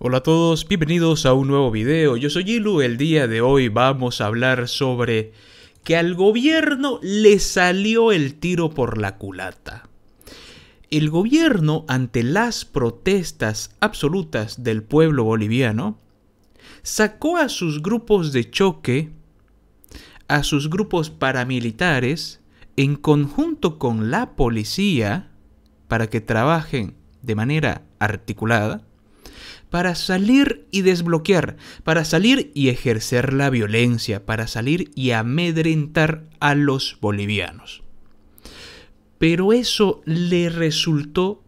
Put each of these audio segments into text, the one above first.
Hola a todos, bienvenidos a un nuevo video, yo soy Ilu, el día de hoy vamos a hablar sobre que al gobierno le salió el tiro por la culata. El gobierno, ante las protestas absolutas del pueblo boliviano, sacó a sus grupos de choque, a sus grupos paramilitares, en conjunto con la policía, para que trabajen de manera articulada, para salir y desbloquear, para salir y ejercer la violencia, para salir y amedrentar a los bolivianos. Pero eso le resultó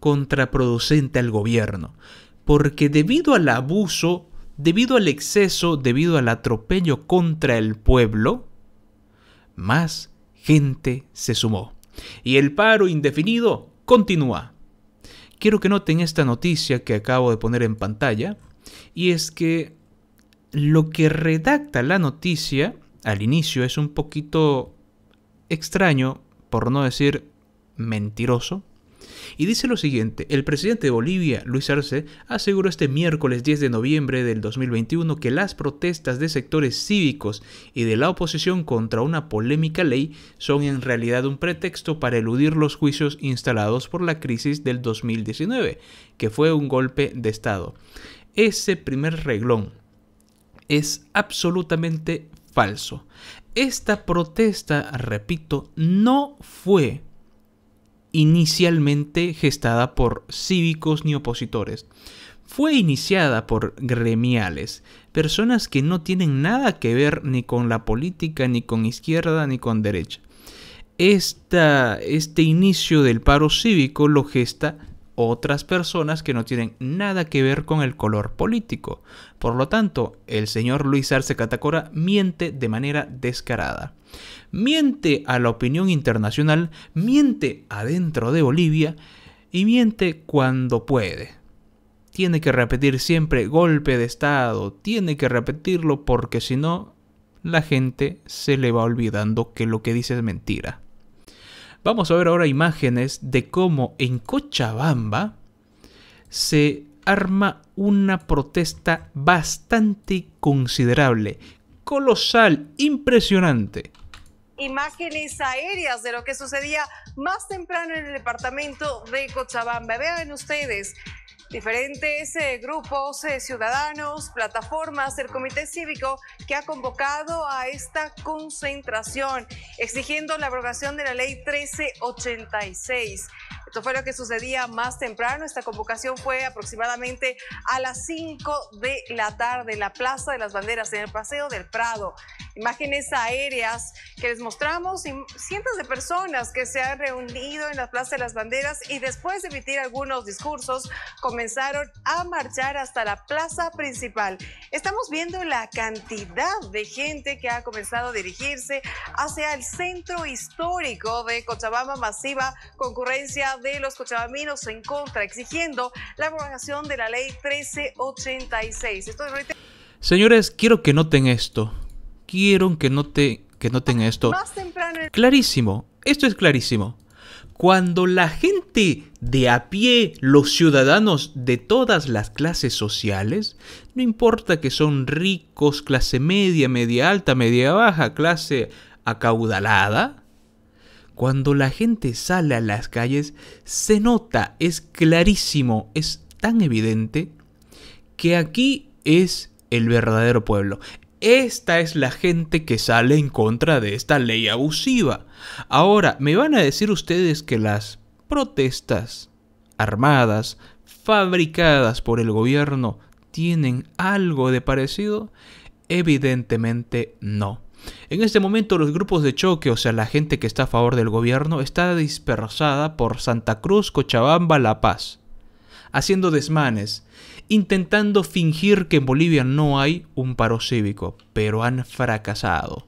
contraproducente al gobierno, porque debido al abuso, debido al exceso, debido al atropello contra el pueblo, más gente se sumó. Y el paro indefinido continúa quiero que noten esta noticia que acabo de poner en pantalla, y es que lo que redacta la noticia al inicio es un poquito extraño, por no decir mentiroso, y dice lo siguiente, el presidente de Bolivia, Luis Arce, aseguró este miércoles 10 de noviembre del 2021 que las protestas de sectores cívicos y de la oposición contra una polémica ley son en realidad un pretexto para eludir los juicios instalados por la crisis del 2019, que fue un golpe de Estado. Ese primer reglón es absolutamente falso. Esta protesta, repito, no fue inicialmente gestada por cívicos ni opositores. Fue iniciada por gremiales, personas que no tienen nada que ver ni con la política, ni con izquierda, ni con derecha. este inicio del paro cívico lo gesta otras personas que no tienen nada que ver con el color político. Por lo tanto, el señor Luis Arce Catacora miente de manera descarada. Miente a la opinión internacional, miente adentro de Bolivia y miente cuando puede. Tiene que repetir siempre golpe de Estado, tiene que repetirlo porque si no, la gente se le va olvidando que lo que dice es mentira. Vamos a ver ahora imágenes de cómo en Cochabamba se arma una protesta bastante considerable, colosal, impresionante imágenes aéreas de lo que sucedía más temprano en el departamento de Cochabamba. Vean ustedes Diferentes eh, grupos eh, ciudadanos, plataformas, el Comité Cívico que ha convocado a esta concentración exigiendo la abrogación de la ley 1386. Esto fue lo que sucedía más temprano. Esta convocación fue aproximadamente a las 5 de la tarde en la Plaza de las Banderas, en el Paseo del Prado. Imágenes aéreas que les mostramos y cientos de personas que se han reunido en la Plaza de las Banderas y después de emitir algunos discursos comenzaron a marchar hasta la plaza principal. Estamos viendo la cantidad de gente que ha comenzado a dirigirse hacia el centro histórico de Cochabamba, masiva concurrencia de los Cochabaminos en contra, exigiendo la abrogación de la ley 1386. Señores, quiero que noten esto. Quiero que, note, que noten esto. Clarísimo, esto es clarísimo. Cuando la gente de a pie, los ciudadanos de todas las clases sociales, no importa que son ricos, clase media, media alta, media baja, clase acaudalada, cuando la gente sale a las calles, se nota, es clarísimo, es tan evidente que aquí es el verdadero pueblo. Esta es la gente que sale en contra de esta ley abusiva. Ahora, me van a decir ustedes que las protestas armadas, fabricadas por el gobierno, tienen algo de parecido? Evidentemente no. En este momento los grupos de choque, o sea, la gente que está a favor del gobierno, está dispersada por Santa Cruz, Cochabamba, La Paz, haciendo desmanes, intentando fingir que en Bolivia no hay un paro cívico, pero han fracasado.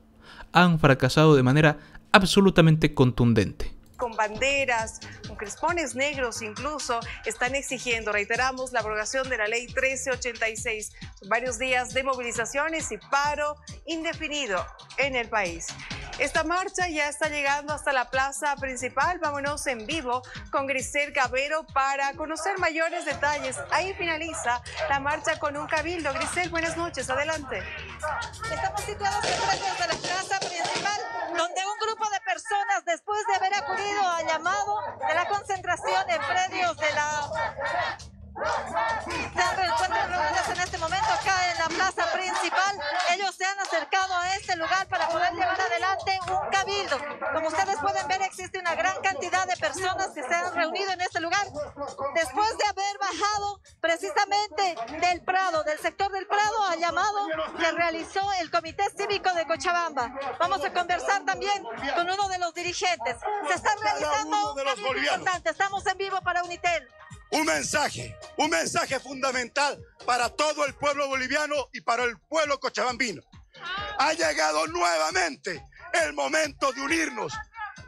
Han fracasado de manera absolutamente contundente banderas, con crispones negros incluso, están exigiendo, reiteramos, la abrogación de la ley 1386. Varios días de movilizaciones y paro indefinido en el país. Esta marcha ya está llegando hasta la plaza principal. Vámonos en vivo con Grisel Cabero para conocer mayores detalles. Ahí finaliza la marcha con un cabildo. Grisel, buenas noches, adelante. Estamos situados frente de la plaza principal, donde un grupo de personas, después de haber acudido llamado de la concentración de predios de la se en este momento acá en la plaza principal. Ellos se han acercado a este lugar para poder como ustedes pueden ver, existe una gran cantidad de personas que se han reunido en este lugar después de haber bajado precisamente del Prado, del sector del Prado, al llamado que realizó el Comité Cívico de Cochabamba. Vamos a conversar también con uno de los dirigentes. Se está realizando un Estamos en vivo para Unitel un mensaje, un mensaje fundamental para todo el pueblo boliviano y para el pueblo cochabambino. Ha llegado nuevamente el momento de unirnos.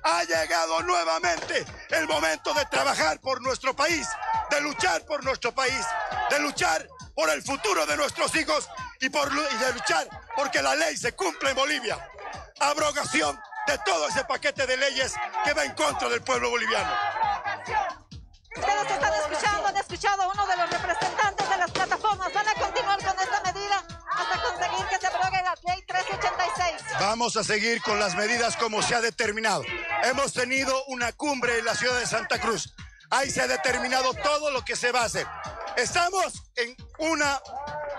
Ha llegado nuevamente el momento de trabajar por nuestro país, de luchar por nuestro país, de luchar por el futuro de nuestros hijos y, por, de luchar porque la ley se cumple en Bolivia. Abrogación de todo ese paquete de leyes que va en contra del pueblo boliviano. Ustedes están escuchando, han escuchado a seguir con las medidas como se ha determinado. Hemos tenido una cumbre en la ciudad de Santa Cruz. Ahí se ha determinado todo lo que se va a hacer. Estamos en una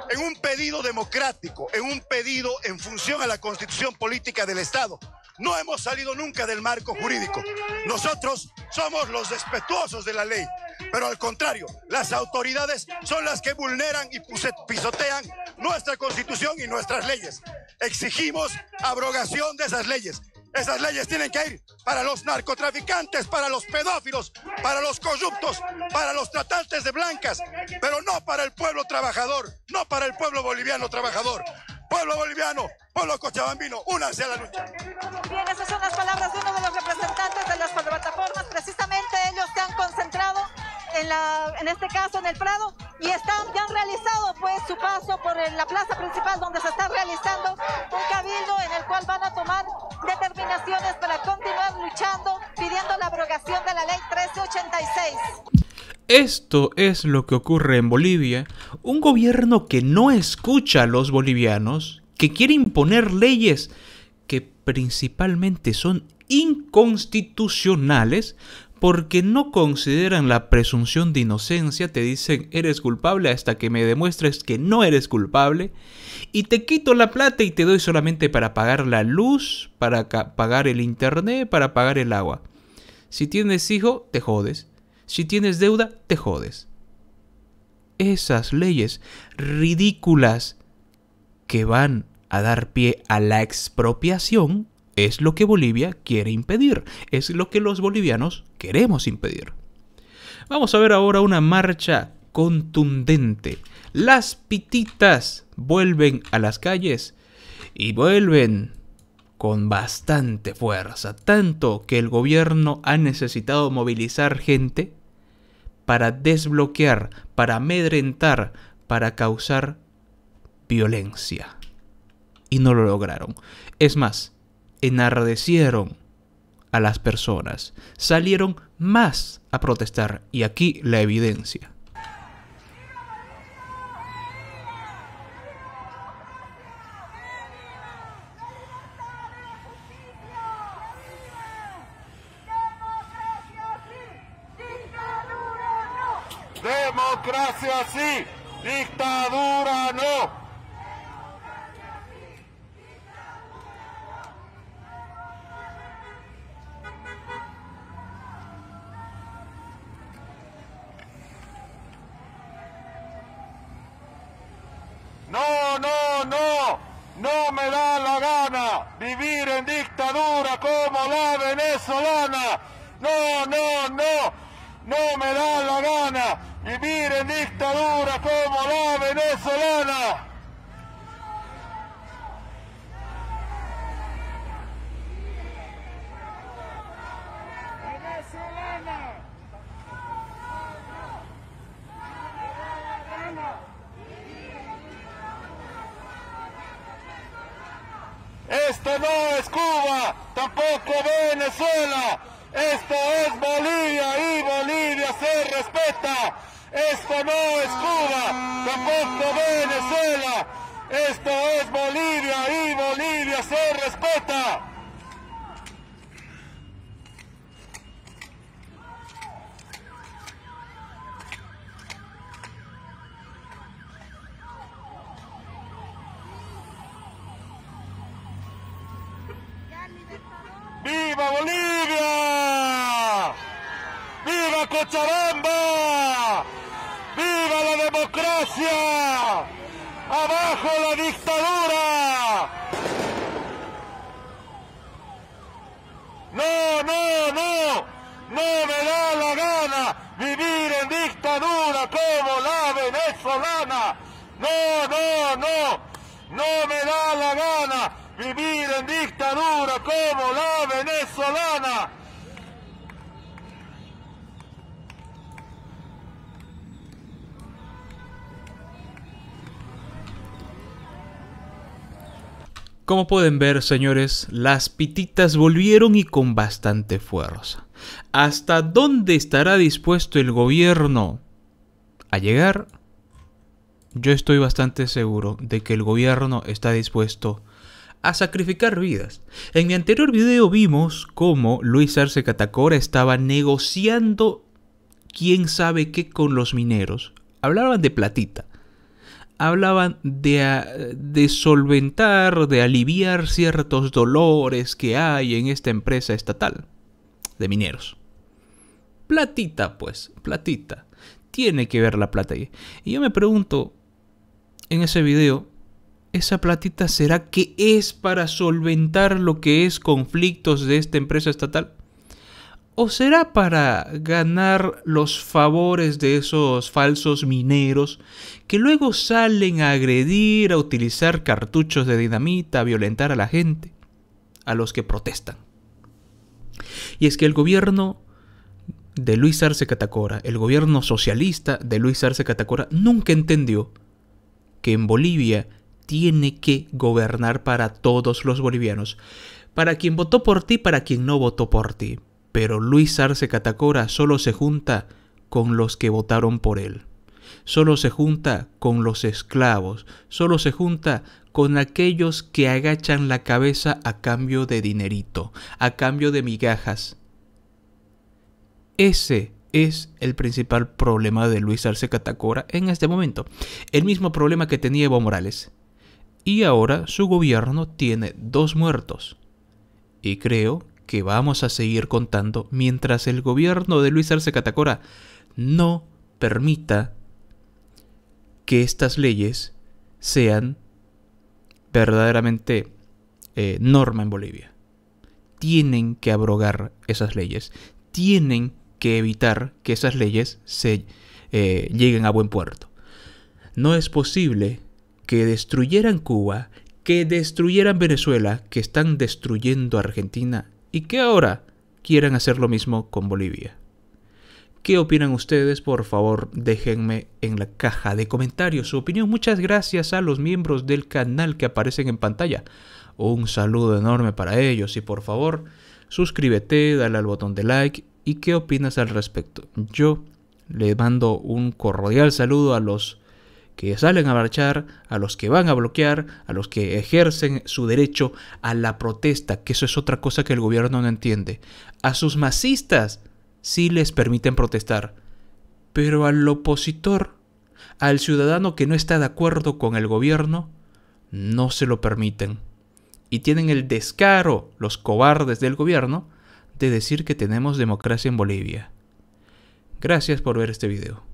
en un pedido democrático, en un pedido en función a la constitución política del Estado. No hemos salido nunca del marco jurídico. Nosotros somos los respetuosos de la ley, pero al contrario, las autoridades son las que vulneran y pisotean nuestra constitución y nuestras leyes. Exigimos abrogación de esas leyes. Esas leyes tienen que ir para los narcotraficantes, para los pedófilos, para los corruptos, para los tratantes de blancas, pero no para el pueblo trabajador, no para el pueblo boliviano trabajador. Pueblo boliviano, pueblo cochabambino, únanse a la lucha. Bien, esas son las palabras de uno de los representantes de las plataformas. Precisamente ellos se han concentrado en, la, en este caso en el Prado y están, ya han realizado pues su paso por la plaza principal donde se está realizando un cabildo en el cual van a tomar determinaciones para continuar luchando pidiendo la abrogación de la ley 1386. Esto es lo que ocurre en Bolivia, un gobierno que no escucha a los bolivianos, que quiere imponer leyes que principalmente son inconstitucionales porque no consideran la presunción de inocencia, te dicen eres culpable hasta que me demuestres que no eres culpable, y te quito la plata y te doy solamente para pagar la luz, para pagar el internet, para pagar el agua. Si tienes hijo, te jodes. Si tienes deuda, te jodes. Esas leyes ridículas que van a dar pie a la expropiación es lo que Bolivia quiere impedir, es lo que los bolivianos queremos impedir. Vamos a ver ahora una marcha contundente. Las pititas vuelven a las calles y vuelven con bastante fuerza, tanto que el gobierno ha necesitado movilizar gente para desbloquear, para amedrentar, para causar violencia. Y no lo lograron. Es más, enardecieron a las personas, salieron más a protestar y aquí la evidencia. Democracia sí, dictadura no. vivir en dictadura como la venezolana. No, no, no, no me da la gana vivir en dictadura como la venezolana. Esto no es Cuba, tampoco Venezuela. Esto es Bolivia y Bolivia se respeta. Esto no es Cuba, tampoco Venezuela. Esto es Bolivia y Bolivia se respeta. ¡Viva la democracia! ¡Abajo la dictadura! No, no, no, no me da la gana vivir en dictadura como la venezolana. No, no, no, no me da la gana vivir en dictadura como la venezolana. Como pueden ver, señores, las pititas volvieron y con bastante fuerza. ¿Hasta dónde estará dispuesto el gobierno a llegar? Yo estoy bastante seguro de que el gobierno está dispuesto a sacrificar vidas. En mi anterior video vimos cómo Luis Arce Catacora estaba negociando quién sabe qué con los mineros. Hablaban de platita hablaban ah, de, solventar, de aliviar ciertos dolores que hay en esta empresa estatal de mineros. Platita, pues, platita. Tiene que ver la plata Y yo me pregunto, en ese video, ¿esa platita será que es para solventar lo que es conflictos de esta empresa estatal? ¿O será para ganar los favores de esos falsos mineros que luego salen a agredir, a utilizar cartuchos de dinamita, a violentar a la gente, a los que protestan? Y es que el gobierno de Luis Arce Catacora, el gobierno socialista de Luis Arce Catacora, nunca entendió que en Bolivia tiene que gobernar para todos los bolivianos, para quien votó por ti, para quien no votó por ti, pero Luis Arce Catacora solo se junta con los que votaron por él, solo se junta con los esclavos, solo se junta con aquellos que agachan la cabeza a cambio de dinerito, a cambio de migajas. Ese es el principal problema de Luis Arce Catacora en este momento, el mismo problema que tenía Evo Morales. Y ahora su gobierno tiene dos muertos. Y creo que vamos a seguir contando mientras el gobierno de Luis Arce Catacora no permita que estas leyes sean verdaderamente eh, norma en Bolivia. Tienen que abrogar esas leyes. Tienen que evitar que esas leyes se eh, lleguen a buen puerto. No es posible que destruyeran Cuba, que destruyeran Venezuela, que están destruyendo Argentina y que ahora quieran hacer lo mismo con Bolivia. ¿Qué opinan ustedes? Por favor, déjenme en la caja de comentarios su opinión. Muchas gracias a los miembros del canal que aparecen en pantalla. Un saludo enorme para ellos y por favor, suscríbete, dale al botón de like y qué opinas al respecto. Yo le mando un cordial saludo a los que salen a marchar, a los que van a bloquear, a los que ejercen su derecho a la protesta, que eso es otra cosa que el gobierno no entiende. A sus masistas sí les permiten protestar, pero al opositor, al ciudadano que no está de acuerdo con el gobierno, no se lo permiten. Y tienen el descaro, los cobardes del gobierno, de decir que tenemos democracia en Bolivia. Gracias por ver este video.